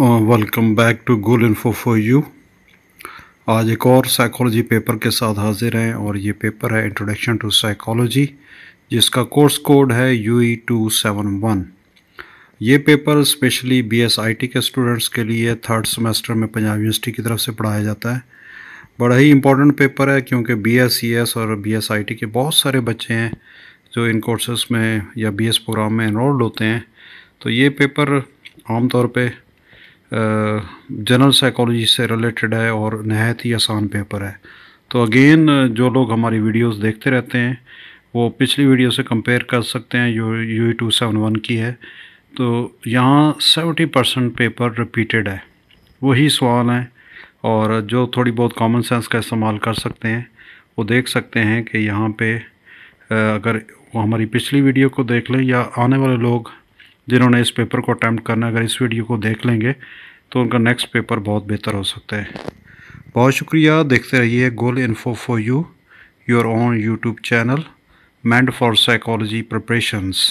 welcome back to goal info for you आज एक और साइकोलॉजी पेपर के साथ हाजिर हैं और ये पेपर है इंट्रोडक्शन टू साइकोलॉजी जिसका कोर्स कोड है U E two seven one ये paper specially B S I T के स्टूडेंट्स के लिए थर्ड सेमेस्टर में पंजाब यूनिवर्सिटी की तरफ से पढ़ाया जाता है बड़ा ही इंपॉर्टेंट पेपर है क्योंकि बी एस सी एस और बी एस आई टी के बहुत सारे बच्चे हैं जो इन कोर्सेस में या बी एस प्रोग्राम में इनरोल्ड होते हैं तो ये पेपर आमतौर पर जनरल साइकोलॉजी से रिलेटेड है और नहायत ही आसान पेपर है तो अगेन जो लोग हमारी वीडियोस देखते रहते हैं वो पिछली वीडियो से कंपेयर कर सकते हैं जो यू टू सेवन वन की है तो यहाँ सेवेंटी परसेंट पेपर रिपीटेड है वही सवाल हैं और जो थोड़ी बहुत कॉमन सेंस का इस्तेमाल कर सकते हैं वो देख सकते हैं कि यहाँ पे अगर वो हमारी पिछली वीडियो को देख लें या आने वाले लोग जिन्होंने इस पेपर को अटैम्प्ट करना अगर इस वीडियो को देख लेंगे तो उनका नेक्स्ट पेपर बहुत बेहतर हो सकता है बहुत शुक्रिया देखते रहिए goal info for you your own YouTube channel मैंड फॉर साइकोलॉजी प्रपरेशंस